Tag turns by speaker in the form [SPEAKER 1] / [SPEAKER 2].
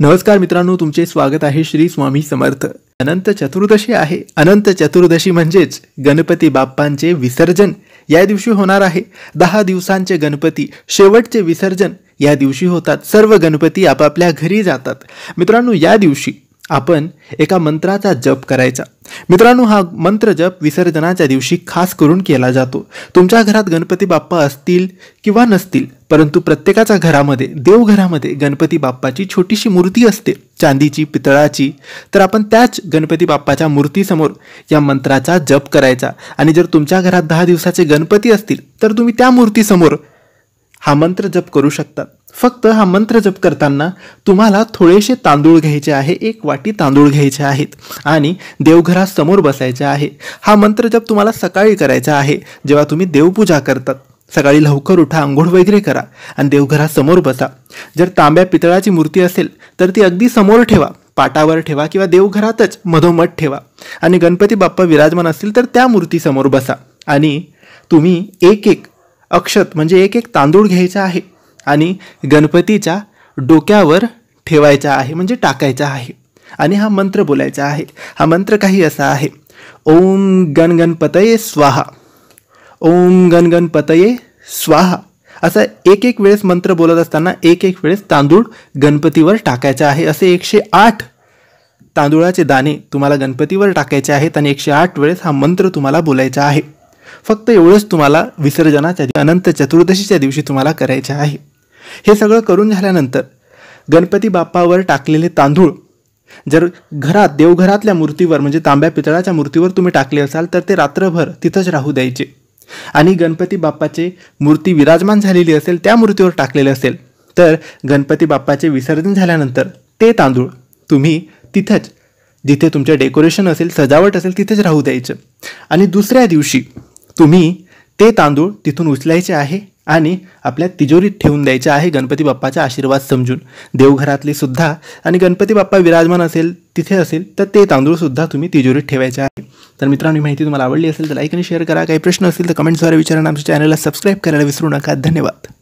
[SPEAKER 1] नमस्कार मित्रांनो तुमचे स्वागत आहे श्री स्वामी समर्थ अनंत चतुर्दशी आहे अनंत चतुर्दशी म्हणजेच गणपती बाप्पांचे विसर्जन या दिवशी होणार आहे दहा दिवसांचे गणपती शेवटचे विसर्जन या दिवशी होतात सर्व गणपती आपापल्या घरी जातात मित्रांनो या दिवशी आपण एका मंत्राचा जप करायचा मित्रांनो हा मंत्र जप विसर्जनाच्या दिवशी खास करून केला जातो तुमच्या घरात गणपती बाप्पा असतील किंवा नसतील परंतु प्रत्येकाच्या घरामध्ये देवघरामध्ये गणपती बाप्पाची छोटीशी मूर्ती असते चांदीची पितळाची तर आपण त्याच गणपती बाप्पाच्या मूर्तीसमोर या मंत्राचा जप करायचा आणि जर तुमच्या घरात दहा दिवसाचे गणपती असतील तर तुम्ही त्या मूर्तीसमोर हा मंत्र जप करू शकता फक्त हा मंत्र जप करताना तुम्हाला थोडेसे तांदूळ घ्यायचे आहे एक वाटी तांदूळ घ्यायचे आहेत आणि देवघरासमोर बसायचे आहे हा मंत्र जप तुम्हाला सकाळी करायचा आहे जेव्हा तुम्ही देवपूजा करतात सकाळी लवकर उठा आंघोळ वगैरे करा आणि देवघरासमोर बसा जर तांब्या पितळाची मूर्ती असेल तर ती अगदी समोर ठेवा पाटावर ठेवा किंवा देवघरातच मधोमध ठेवा आणि गणपती बाप्पा विराजमान असतील तर त्या मूर्तीसमोर बसा आणि तुम्ही एक एक अक्षत म्हणजे एक एक तांदूळ घ्यायचा आहे आणि गणपतीच्या डोक्यावर ठेवायचा आहे म्हणजे टाकायचा आहे आणि हा मंत्र बोलायचा आहे हा मंत्र काही असा आहे ओम गणपतये स्वाहा ओम गणपतये स्वाहा असा एक एक वेळेस मंत्र बोलत असताना एक एक वेळेस तांदूळ गणपतीवर टाकायचा आहे असे एकशे आठ तांदूळाचे दाणे तुम्हाला गणपतीवर टाकायचे आहेत आणि एकशे आठ वेळेस हा मंत्र तुम्हाला बोलायचा आहे फक्त एवढंच तुम्हाला विसर्जनाच्या अनंत चतुर्दशीच्या दिवशी तुम्हाला करायचे आहे हे सगळं करून झाल्यानंतर गणपती बाप्पावर टाकलेले तांदूळ जर घरात देवघरातल्या मूर्तीवर म्हणजे तांब्या पितळाच्या मूर्तीवर तुम्ही टाकले असाल तर ते रात्रभर तिथंच राहू द्यायचे आणि गणपती बाप्पाचे मूर्ती विराजमान झालेली असेल त्या मूर्तीवर टाकलेले असेल तर गणपती बाप्पाचे विसर्जन झाल्यानंतर ते तांदूळ तुम्ही तिथंच जिथे तुमचे डेकोरेशन असेल सजावट असेल तिथेच राहू द्यायचं आणि दुसऱ्या दिवशी तुम्ही ते तांदूळ तिथून उचलायचे आहे आणि आपल्या तिजोरीत ठेवून द्यायचे आहे गणपती बाप्पाचा आशीर्वाद समजून देवघरातले सुद्धा आणि गणपती बाप्पा विराजमान असेल तिथे असेल तर ते तांदूळसुद्धा तुम्ही तिजोरीत ठेवायचे आहे तर मित्रांनो ही माहिती तुम्हाला आवडली असेल तर लाईक आणि शेअर करा काही प्रश्न असतील तर कमेंट्सद्वारे विचारा आमच्या चॅनलला सबस्क्राईब करायला विसरू नका धन्यवाद